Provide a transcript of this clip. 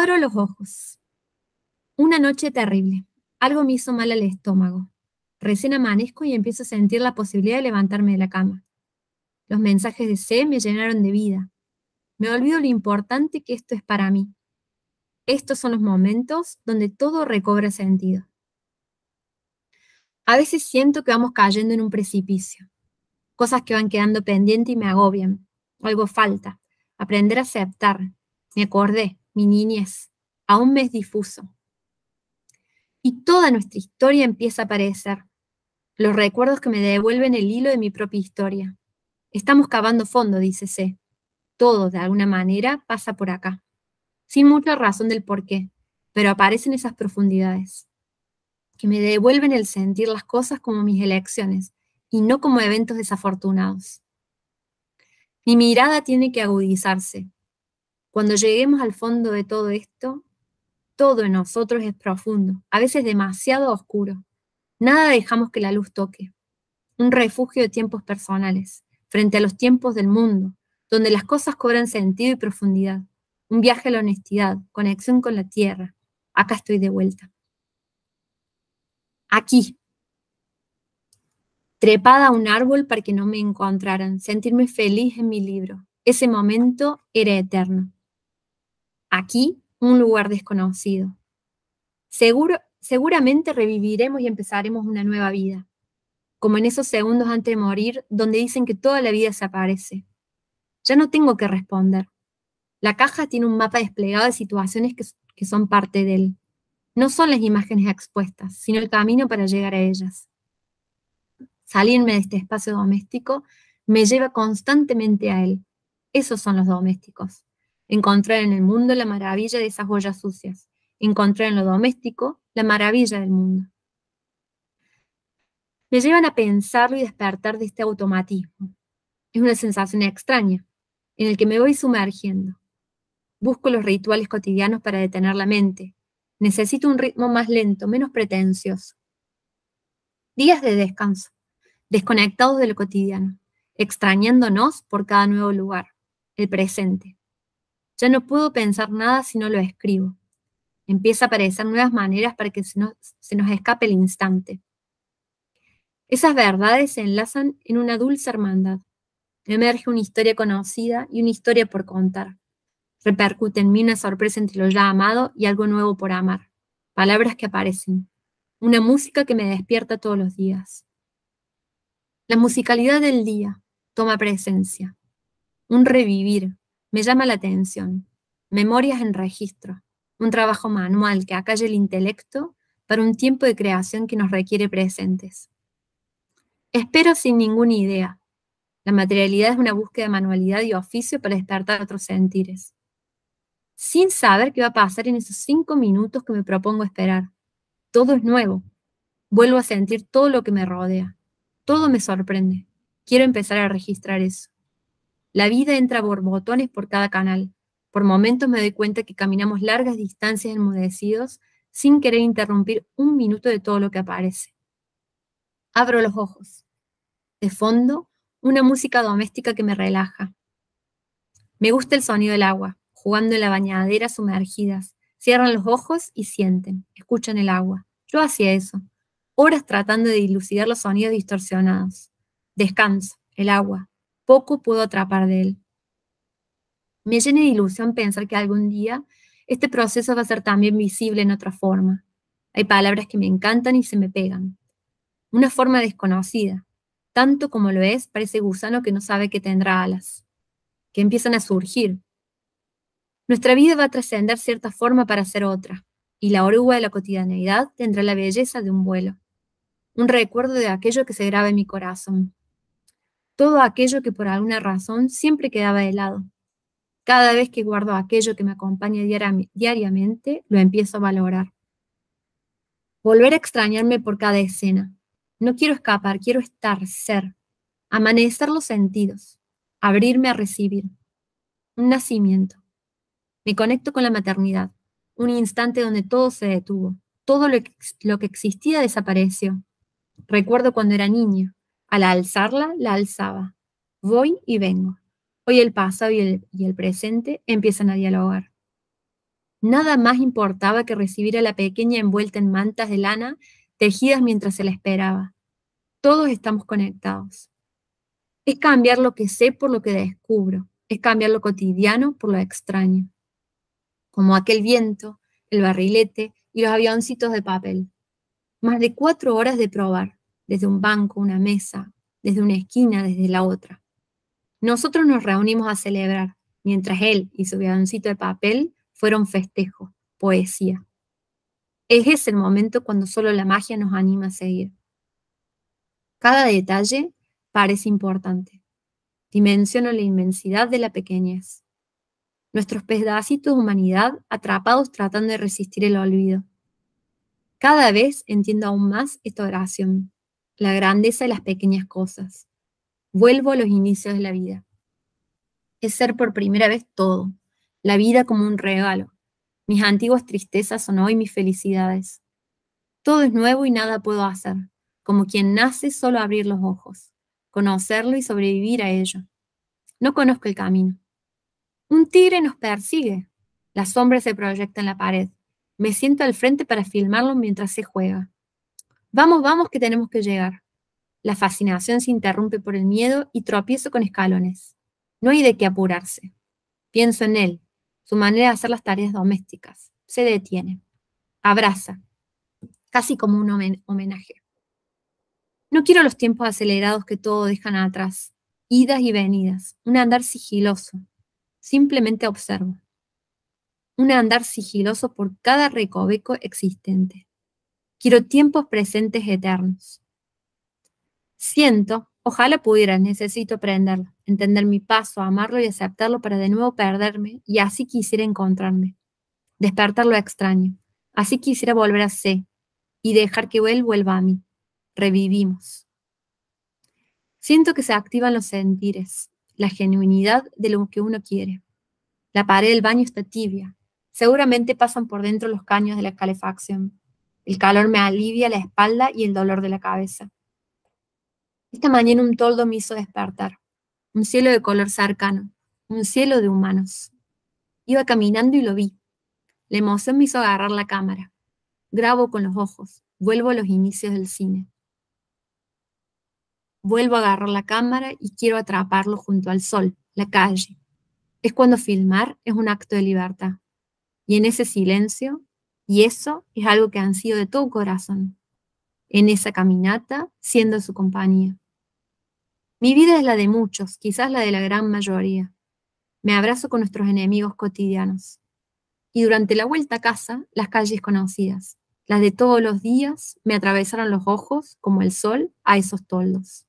Abro los ojos. Una noche terrible. Algo me hizo mal al estómago. Recién amanezco y empiezo a sentir la posibilidad de levantarme de la cama. Los mensajes de C me llenaron de vida. Me olvido lo importante que esto es para mí. Estos son los momentos donde todo recobra sentido. A veces siento que vamos cayendo en un precipicio. Cosas que van quedando pendientes y me agobian. Algo falta. Aprender a aceptar. Me acordé mi niñez, a un mes difuso. Y toda nuestra historia empieza a aparecer, los recuerdos que me devuelven el hilo de mi propia historia. Estamos cavando fondo, dice Todo, de alguna manera, pasa por acá. Sin mucha razón del por qué, pero aparecen esas profundidades, que me devuelven el sentir las cosas como mis elecciones y no como eventos desafortunados. Mi mirada tiene que agudizarse, cuando lleguemos al fondo de todo esto, todo en nosotros es profundo, a veces demasiado oscuro. Nada dejamos que la luz toque. Un refugio de tiempos personales, frente a los tiempos del mundo, donde las cosas cobran sentido y profundidad. Un viaje a la honestidad, conexión con la tierra. Acá estoy de vuelta. Aquí. Trepada a un árbol para que no me encontraran, sentirme feliz en mi libro. Ese momento era eterno. Aquí, un lugar desconocido. Seguro, seguramente reviviremos y empezaremos una nueva vida, como en esos segundos antes de morir, donde dicen que toda la vida se aparece. Ya no tengo que responder. La caja tiene un mapa desplegado de situaciones que, que son parte de él. No son las imágenes expuestas, sino el camino para llegar a ellas. Salirme de este espacio doméstico me lleva constantemente a él. Esos son los domésticos encontrar en el mundo la maravilla de esas ollas sucias, encontrar en lo doméstico la maravilla del mundo. Me llevan a pensarlo y despertar de este automatismo. Es una sensación extraña, en el que me voy sumergiendo. Busco los rituales cotidianos para detener la mente. Necesito un ritmo más lento, menos pretencioso. Días de descanso, desconectados de lo cotidiano, extrañándonos por cada nuevo lugar, el presente ya no puedo pensar nada si no lo escribo. Empieza a aparecer nuevas maneras para que se nos, escape el instante. Esas verdades se enlazan en una dulce hermandad. Emerge una historia conocida y una historia por contar. Repercute en mí una sorpresa entre lo ya amado y algo nuevo por amar. Palabras que aparecen. Una música que me despierta todos los días. La musicalidad del día toma presencia. Un revivir, me llama la atención. Memorias en registro, un trabajo manual que acalle el intelecto para un tiempo de creación que nos requiere presentes. Espero sin ninguna idea. La materialidad es una búsqueda de manualidad y oficio para despertar otros sentires. Sin saber qué va a pasar en esos cinco minutos que me propongo esperar. Todo es nuevo. Vuelvo a sentir todo lo que me rodea. Todo me sorprende. Quiero empezar a registrar eso. La vida entra borbotones por cada canal. Por momentos me doy cuenta que caminamos largas distancias enmudecidos sin querer interrumpir un minuto de todo lo que aparece. Abro los ojos. De fondo, una música doméstica que me relaja. Me gusta el sonido del agua, jugando en la bañadera sumergidas. Cierran los ojos y sienten, escuchan el agua. Yo hacía eso, horas tratando de dilucidar los sonidos distorsionados. Descanso, el agua, poco puedo atrapar de él. Me llena de ilusión pensar que algún día este proceso va a ser también visible en otra forma. Hay palabras que me encantan y se me pegan. Una forma desconocida, tanto como lo es para ese gusano que no sabe que tendrá alas, que empiezan a surgir. Nuestra vida va a trascender cierta forma para ser otra, y la oruga de la cotidianeidad tendrá la belleza de un vuelo, un recuerdo de aquello que se graba en mi corazón, todo aquello que por alguna razón siempre quedaba de lado. Cada vez que guardo aquello que me acompaña diariamente, lo empiezo a valorar. Volver a extrañarme por cada escena. No quiero escapar, quiero estar, ser. Amanecer los sentidos. Abrirme a recibir. Un nacimiento. Me conecto con la maternidad. Un instante donde todo se detuvo. Todo lo que, lo que existía desapareció. Recuerdo cuando era niña, al alzarla, la alzaba. Voy y vengo. Hoy el pasado y el, y el presente empiezan a dialogar. Nada más importaba que recibir a la pequeña envuelta en mantas de lana tejidas mientras se la esperaba. Todos estamos conectados. Es cambiar lo que sé por lo que descubro. Es cambiar lo cotidiano por lo extraño. Como aquel viento, el barrilete y los avioncitos de papel. Más de cuatro horas de probar desde un banco, una mesa, desde una esquina, desde la otra. Nosotros nos reunimos a celebrar, mientras él y su viadoncito de papel fueron festejo, poesía. Es ese el momento cuando solo la magia nos anima a seguir. Cada detalle parece importante. Dimensiono la inmensidad de la pequeñez. Nuestros pedacitos de humanidad atrapados tratando de resistir el olvido. Cada vez entiendo aún más esta oración la grandeza de las pequeñas cosas. Vuelvo a los inicios de la vida. Es ser por primera vez todo, la vida como un regalo. Mis antiguas tristezas son hoy mis felicidades. Todo es nuevo y nada puedo hacer, como quien nace solo abrir los ojos, conocerlo y sobrevivir a ello. No conozco el camino. Un tigre nos persigue. La sombra se proyecta en la pared. Me siento al frente para filmarlo mientras se juega. Vamos, vamos, que tenemos que llegar. La fascinación se interrumpe por el miedo y tropiezo con escalones. No hay de qué apurarse. Pienso en él, su manera de hacer las tareas domésticas. Se detiene. Abraza. Casi como un homenaje. No quiero los tiempos acelerados que todo dejan atrás. Idas y venidas. Un andar sigiloso. Simplemente observo. Un andar sigiloso por cada recoveco existente. Quiero tiempos presentes eternos. Siento, ojalá pudiera, necesito aprenderlo, entender mi paso, amarlo y aceptarlo para de nuevo perderme y así quisiera encontrarme. Despertar lo extraño. Así quisiera volver a ser y dejar que él vuelva a mí. Revivimos. Siento que se activan los sentires, la genuinidad de lo que uno quiere. La pared del baño está tibia. Seguramente pasan por dentro los caños de la calefacción. El calor me alivia la espalda y el dolor de la cabeza. Esta mañana un toldo me hizo despertar. Un cielo de color cercano. Un cielo de humanos. Iba caminando y lo vi. La emoción me hizo agarrar la cámara. Grabo con los ojos. Vuelvo a los inicios del cine. Vuelvo a agarrar la cámara y quiero atraparlo junto al sol, la calle. Es cuando filmar es un acto de libertad. Y en ese silencio y eso es algo que han sido de todo corazón, en esa caminata, siendo su compañía. Mi vida es la de muchos, quizás la de la gran mayoría. Me abrazo con nuestros enemigos cotidianos. Y durante la vuelta a casa, las calles conocidas, las de todos los días, me atravesaron los ojos como el sol a esos toldos.